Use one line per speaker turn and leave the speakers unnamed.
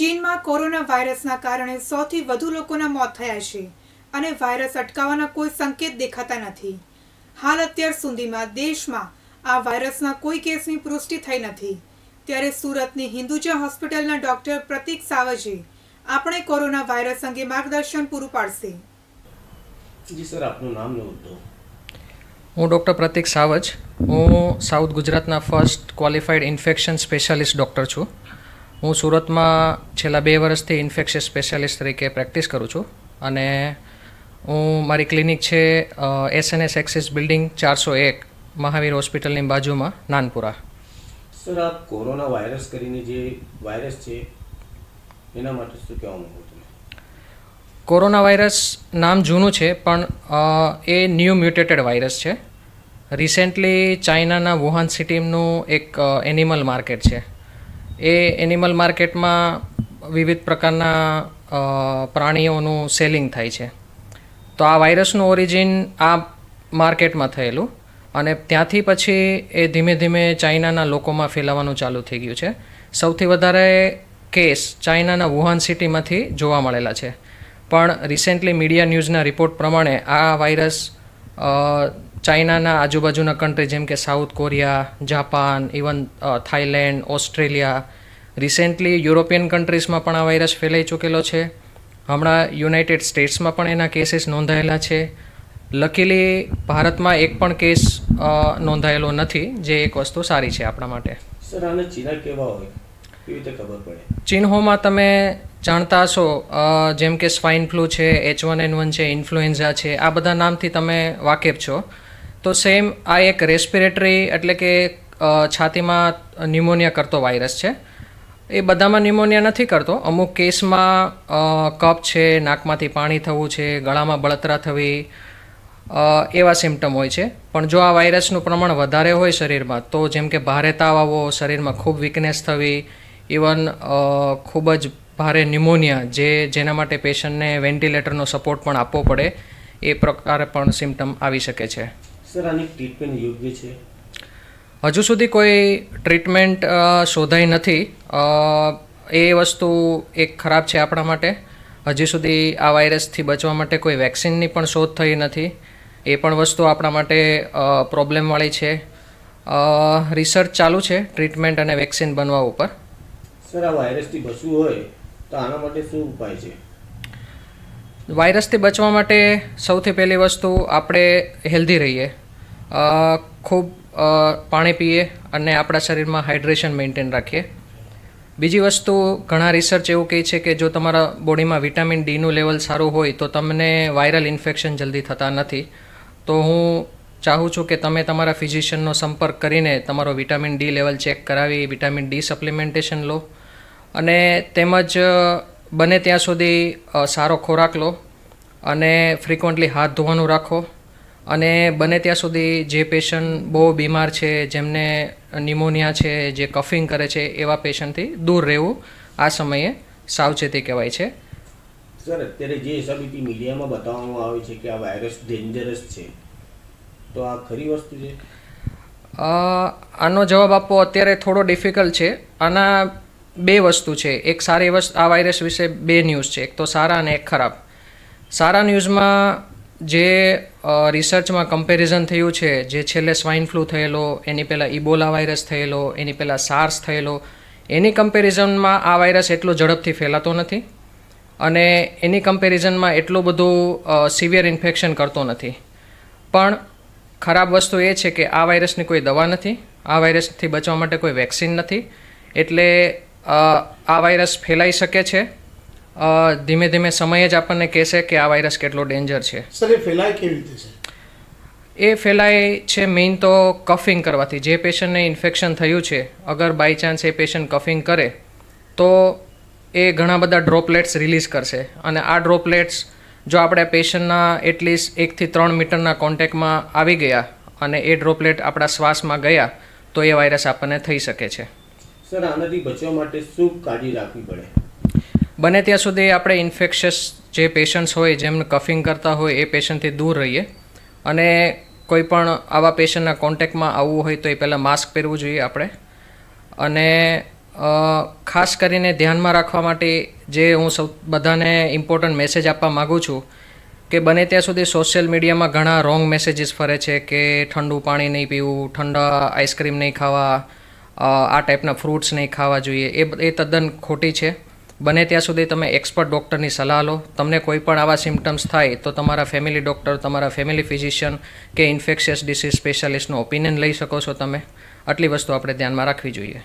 ચીનમાં કોરોના વાયરસના કારણે સૌથી વધુ લોકોના મોત થયા છે અને વાયરસ અટકાવવાના કોઈ સંકેત દેખાતા નથી હાલ અત્યાર સુધીમાં દેશમાં આ વાયરસના કોઈ કેસની પુષ્ટિ થઈ નથી ત્યારે સુરતની હિન્દુજા હોસ્પિટલના ડોક્ટર પ્રતિક સાવજી આપણે કોરોના વાયરસ અંગે માર્ગદર્શન પૂરું પાડશે
હું ડૉક્ટર પ્રતિક સાવજ હું સાઉથ ગુજરાતના first qualified infection specialist doctor છું હું સુરતમાં છેલ્લા બે વર્ષથી ઇન્ફેક્શિયસ સ્પેશિયાલિસ્ટ તરીકે પ્રેક્ટિસ કરું છું અને હું મારી ક્લિનિક છે એસએનએસ એક્સિસ બિલ્ડિંગ ચારસો એક મહાવીર હોસ્પિટલની બાજુમાં નાનપુરા
સર આપ કોરોના વાયરસ કરીને જે વાયરસ છે એના માટે શું કહેવા
કોરોના વાયરસ નામ જૂનું છે પણ એ ન્યૂ મ્યુટેટેડ વાયરસ છે રિસેન્ટલી ચાઇનાના વુહાન સિટીનું એક એનિમલ માર્કેટ છે એ એનિમલ માર્કેટમાં વિવિધ પ્રકારના પ્રાણીઓનું સેલિંગ થાય છે તો આ વાયરસનું ઓરિજિન આ માર્કેટમાં થયેલું અને ત્યાંથી પછી એ ધીમે ધીમે ચાઇનાના લોકોમાં ફેલાવાનું ચાલુ થઈ ગયું છે સૌથી વધારે કેસ ચાઇનાના વુહાન સિટીમાંથી જોવા મળેલા છે પણ રિસેન્ટલી મીડિયા ન્યૂઝના રિપોર્ટ પ્રમાણે આ વાયરસ ચાઇનાના આજુબાજુના કન્ટ્રી જેમ કે South Korea Japan even Thailand Australia recently European કન્ટ્રીઝમાં પણ આ વાયરસ ફેલાઈ ચૂકેલો છે હમણાં યુનાઇટેડ સ્ટેટ્સમાં પણ એના કેસીસ નોંધાયેલા છે લકીલી ભારતમાં એક પણ કેસ નોંધાયેલો નથી જે એક વસ્તુ સારી છે આપણા માટે સર આને તમે જાણતા હશો જેમ કે સ્વાઇન ફ્લૂ છે એચ વન એન વન છે ઇન્ફ્લુએન્ઝા છે આ બધા નામથી તમે વાકેફ છો તો સેમ આ એક રેસ્પિરેટરી એટલે કે છાતીમાં ન્યુમોનિયા કરતો વાયરસ છે એ બધામાં ન્યુમોનિયા નથી કરતો અમુક કેસમાં કપ છે નાકમાંથી પાણી થવું છે ગળામાં બળતરા થવી એવા સિમ્ટમ હોય છે પણ જો આ વાયરસનું પ્રમાણ વધારે હોય શરીરમાં તો જેમ કે ભારે તાવ આવવો શરીરમાં ખૂબ વીકનેસ થવી ઇવન ખૂબ જ ભારે ન્યુમોનિયા જે જેના માટે પેશન્ટને વેન્ટિલેટરનો સપોર્ટ પણ આપવો પડે એ પ્રકારે પણ સિમ્ટમ આવી શકે છે
સર આની ટ્રીટમેન્ટ યોગ્ય છે
હજુ સુધી કોઈ ટ્રીટમેન્ટ શોધાઈ નથી એ વસ્તુ એક ખરાબ છે આપણા માટે હજી સુધી આ વાયરસથી બચવા માટે કોઈ વેક્સિનની પણ શોધ થઈ નથી એ પણ વસ્તુ આપણા માટે પ્રોબ્લેમવાળી છે રિસર્ચ ચાલુ છે ટ્રીટમેન્ટ અને વેક્સિન બનવા ઉપર
સર આ વાયરસથી બચવું હોય તો આના માટે શું ઉપાય છે
વાયરસથી બચવા માટે સૌથી પહેલી વસ્તુ આપણે હેલ્ધી રહીએ ખૂબ પાણી પીએ અને આપણા શરીરમાં હાઇડ્રેશન મેન્ટેન રાખીએ બીજી વસ્તુ ઘણા રિસર્ચ એવું કહે છે કે જો તમારા બોડીમાં વિટામિન ડીનું લેવલ સારું હોય તો તમને વાયરલ ઇન્ફેક્શન જલ્દી થતા નથી તો હું ચાહું છું કે તમે તમારા ફિઝિશિયનનો સંપર્ક કરીને તમારો વિટામિન ડી લેવલ ચેક કરાવી વિટામિન ડી સપ્લિમેન્ટેશન લો અને તેમજ બને ત્યાં સુધી સારો ખોરાક લો અને ફ્રિકવન્ટલી હાથ ધોવાનું રાખો અને બને ત્યાં સુધી જે પેશન્ટ બહુ બીમાર છે જેમને ન્યુમોનિયા છે જે કફિંગ કરે છે એવા પેશન્ટથી દૂર રહેવું આ સમયે સાવચેતી કહેવાય છે
સર અત્યારે જે હિસાબેથી મીડિયામાં બતાવવામાં આવે છે કે આ વાયરસ ડેન્જરસ છે તો આ ખરી વસ્તુ છે
આનો જવાબ આપવો અત્યારે થોડો ડિફિકલ્ટ છે આના બે વસ્તુ છે એક સારી વસ્તુ આ વાયરસ વિશે બે ન્યૂઝ છે એક તો સારા અને એક ખરાબ સારા ન્યૂઝમાં જે રિસર્ચમાં કમ્પેરિઝન થયું છે જે છેલ્લે સ્વાઇન ફ્લૂ થયેલો એની પહેલાં ઇબોલા વાયરસ થયેલો એની પહેલાં સાર્સ થયેલો એની કમ્પેરિઝનમાં આ વાયરસ એટલો ઝડપથી ફેલાતો નથી અને એની કમ્પેરિઝનમાં એટલું બધું સિવિયર ઇન્ફેક્શન કરતો નથી પણ ખરાબ વસ્તુ એ છે કે આ વાયરસની કોઈ દવા નથી આ વાયરસથી બચવા માટે કોઈ વેક્સિન નથી એટલે આ વાયરસ ફેલાઈ શકે છે ધીમે ધીમે સમય જ આપણને કહેશે કે આ વાયરસ કેટલો ડેન્જર છે સર
એ ફેલાય કેવી રીતે
છે એ ફેલાય છે મેઇન તો કફિંગ કરવાથી જે પેશન્ટને ઇન્ફેક્શન થયું છે અગર બાય ચાન્સ એ પેશન્ટ કફિંગ કરે તો એ ઘણા બધા ડ્રોપલેટ્સ રિલીઝ કરશે અને આ ડ્રોપલેટ્સ જો આપણે પેશન્ટના એટલીસ્ટ એકથી ત્રણ મીટરના કોન્ટેક્ટમાં આવી ગયા અને એ ડ્રોપલેટ આપણા શ્વાસમાં ગયા તો એ વાયરસ આપણને થઈ શકે છે
સર આનાથી બચવા માટે શું કાળજી રાખવી પડે
બને ત્યાં સુધી આપણે ઇન્ફેક્શિયસ જે પેશન્ટ્સ હોય જેમને કફિંગ કરતા હોય એ પેશન્ટથી દૂર રહીએ અને કોઈ પણ આવા પેશન્ટના કોન્ટેક્ટમાં આવવું હોય તો એ પહેલાં માસ્ક પહેરવું જોઈએ આપણે અને ખાસ કરીને ધ્યાનમાં રાખવા માટે જે હું સૌ બધાને ઇમ્પોર્ટન્ટ મેસેજ આપવા માગું છું કે બને ત્યાં સુધી સોશિયલ મીડિયામાં ઘણા રોંગ મેસેજીસ ફરે છે કે ઠંડુ પાણી નહીં પીવું ઠંડા આઈસ્ક્રીમ નહીં ખાવા આ ટાઈપના ફ્રૂટ્સ નહીં ખાવા જોઈએ એ એ તદ્દન ખોટી છે બને ત્યાં સુધી તમે એક્સપર્ટ ડૉક્ટરની સલાહ લો તમને કોઈ પણ આવા સિમ્ટમ્સ થાય તો તમારા ફેમિલી ડૉક્ટર તમારા ફેમિલી ફિઝિશિયન કે ઇન્ફેક્શિયસ ડિસીઝ સ્પેશિયાલિસ્ટનો ઓપિનિયન લઈ શકો છો તમે આટલી વસ્તુ આપણે ધ્યાનમાં રાખવી જોઈએ